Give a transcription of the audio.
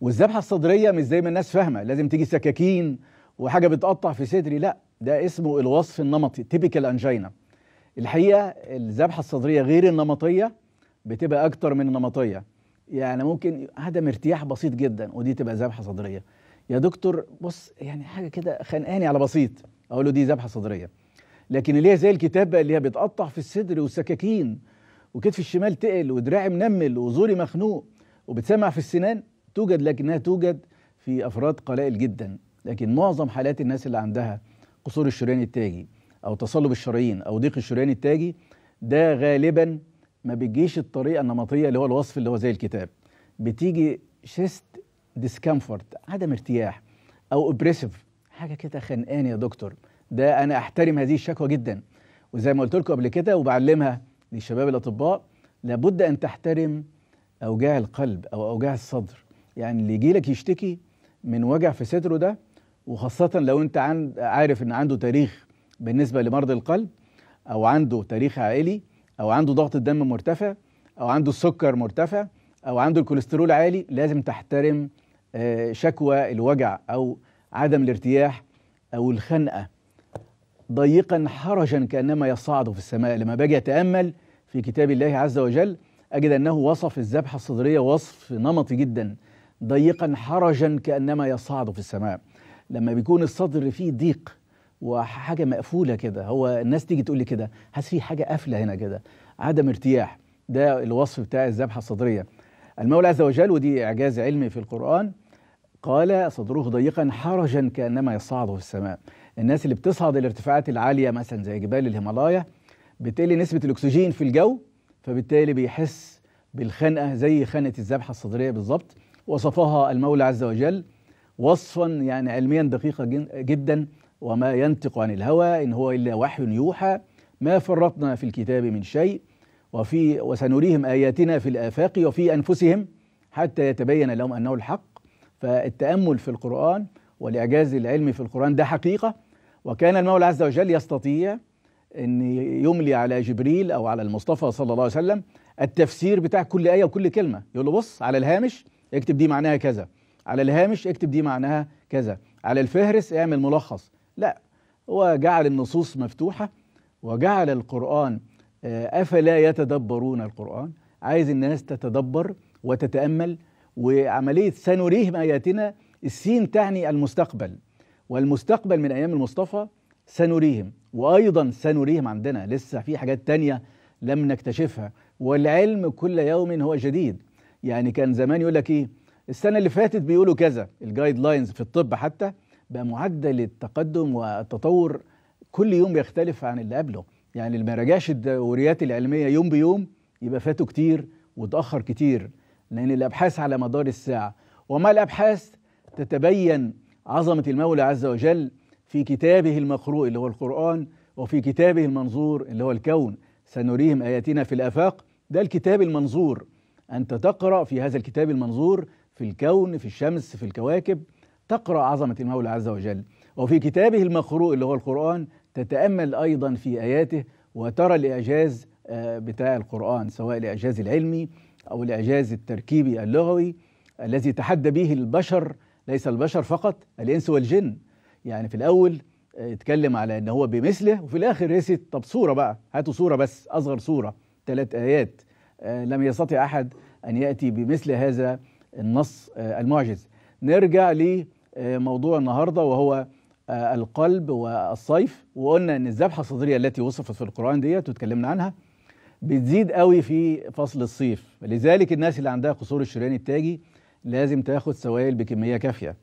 والذبحه الصدريه مش زي ما الناس فاهمه لازم تيجي سكاكين وحاجه بتقطع في صدري لا ده اسمه الوصف النمطي تيبيكال انجينا الحقيقه الذبحه الصدريه غير النمطيه بتبقى اكتر من النمطيه يعني ممكن عدم ارتياح بسيط جدا ودي تبقى ذبحه صدريه يا دكتور بص يعني حاجه كده خانقاني على بسيط اقول له دي ذبحه صدريه لكن اللي هي زي الكتاب اللي هي بتقطع في الصدر والسكاكين وكتفي الشمال تقل ودراعي منمل وزوري مخنوق وبتسمع في السنان توجد لكنها توجد في افراد قلائل جدا لكن معظم حالات الناس اللي عندها قصور الشريان التاجي او تصلب الشرايين او ضيق الشريان التاجي ده غالبا ما بيجيش الطريقه النمطيه اللي هو الوصف اللي هو زي الكتاب بتيجي شيست ديسكمفورت عدم ارتياح او اوبريسيف حاجه كده خنقان يا دكتور ده انا احترم هذه الشكوى جدا وزي ما قلت لكم قبل كده وبعلمها للشباب الاطباء لابد ان تحترم اوجاع القلب او اوجاع الصدر يعني اللي يجي لك يشتكي من وجع في صدره ده وخاصة لو أنت عارف إن عنده تاريخ بالنسبة لمرض القلب أو عنده تاريخ عائلي أو عنده ضغط الدم مرتفع أو عنده السكر مرتفع أو عنده الكوليسترول عالي لازم تحترم آه، شكوى الوجع أو عدم الارتياح أو الخنقة ضيقا حرجا كأنما يصعد في السماء لما باجي أتأمل في كتاب الله عز وجل أجد أنه وصف الذبحة الصدرية وصف نمطي جدا ضيقا حرجا كانما يصعد في السماء لما بيكون الصدر فيه ضيق وحاجه مقفوله كده هو الناس تيجي تقول لي كده حاسس في حاجه قافله هنا كده عدم ارتياح ده الوصف بتاع الذبحه الصدريه المولى عز وجل ودي اعجاز علمي في القران قال صدره ضيقا حرجا كانما يصعد في السماء الناس اللي بتصعد الارتفاعات العاليه مثلا زي جبال الهيمالايا بالتالي نسبه الاكسجين في الجو فبالتالي بيحس بالخنقه زي خنقه الذبحه الصدريه بالظبط وصفها المولى عز وجل وصفا يعني علميا دقيقا جدا وما ينطق عن الهوى إن هو إلا وحي يوحى ما فرطنا في الكتاب من شيء وفي وسنريهم آياتنا في الآفاق وفي أنفسهم حتى يتبين لهم أنه الحق فالتأمل في القرآن والإعجاز العلمي في القرآن ده حقيقة وكان المولى عز وجل يستطيع أن يملي على جبريل أو على المصطفى صلى الله عليه وسلم التفسير بتاع كل آية وكل كلمة يقول له بص على الهامش اكتب دي معناها كذا على الهامش اكتب دي معناها كذا على الفهرس اعمل ملخص لا هو جعل النصوص مفتوحة وجعل القرآن آه، أفلا يتدبرون القرآن عايز الناس تتدبر وتتأمل وعملية سنريهم آياتنا السين تعني المستقبل والمستقبل من أيام المصطفى سنريهم وأيضا سنريهم عندنا لسه في حاجات تانية لم نكتشفها والعلم كل يوم هو جديد يعني كان زمان يقول لك ايه السنه اللي فاتت بيقولوا كذا الجايد لاينز في الطب حتى بقى معدل التقدم والتطور كل يوم بيختلف عن اللي قبله يعني اللي ما راجعش الدوريات العلميه يوم بيوم يبقى فاته كتير وتاخر كتير لان الابحاث على مدار الساعه وما الابحاث تتبين عظمه المولى عز وجل في كتابه المقروء اللي هو القران وفي كتابه المنظور اللي هو الكون سنريهم اياتنا في الافاق ده الكتاب المنظور أنت تقرأ في هذا الكتاب المنظور في الكون في الشمس في الكواكب تقرأ عظمة المولى عز وجل وفي كتابه المقروء اللي هو القرآن تتأمل أيضا في آياته وترى الإعجاز آه، بتاع القرآن سواء الإعجاز العلمي أو الإعجاز التركيبي اللغوي الذي تحدى به البشر ليس البشر فقط الإنس والجن يعني في الأول اتكلم آه، على ان هو بمثله وفي الاخر رست طب صوره بقى هاتوا صوره بس اصغر صوره ثلاث ايات آه، لم يستطع احد ان ياتي بمثل هذا النص آه، المعجز. نرجع لموضوع النهارده وهو آه، القلب والصيف وقلنا ان الذبحه الصدريه التي وصفت في القران ديت وتكلمنا عنها بتزيد قوي في فصل الصيف لذلك الناس اللي عندها قصور الشريان التاجي لازم تاخد سوائل بكميه كافيه